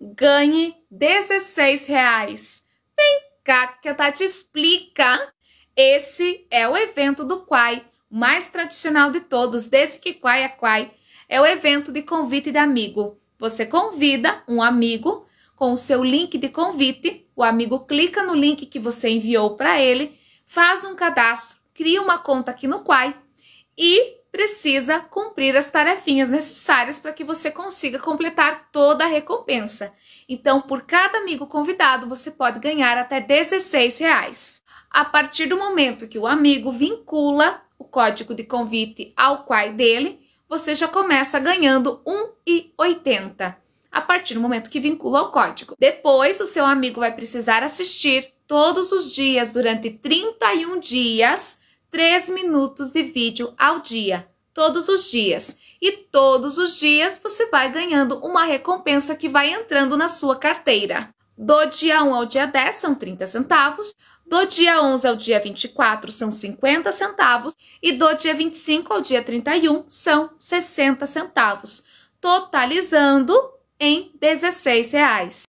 ganhe 16 reais. Vem cá que a Tati explica. Esse é o evento do Quai, o mais tradicional de todos, desde que Quai é Quai. É o evento de convite de amigo. Você convida um amigo com o seu link de convite, o amigo clica no link que você enviou para ele, faz um cadastro, cria uma conta aqui no Quai e precisa cumprir as tarefinhas necessárias para que você consiga completar toda a recompensa. Então, por cada amigo convidado, você pode ganhar até R$16. A partir do momento que o amigo vincula o código de convite ao Quai dele, você já começa ganhando R$1,80 a partir do momento que vincula ao código. Depois, o seu amigo vai precisar assistir todos os dias durante 31 dias 3 minutos de vídeo ao dia, todos os dias. E todos os dias você vai ganhando uma recompensa que vai entrando na sua carteira. Do dia 1 ao dia 10 são 30 centavos, do dia 11 ao dia 24 são 50 centavos e do dia 25 ao dia 31 são 60 centavos, totalizando em 16 reais.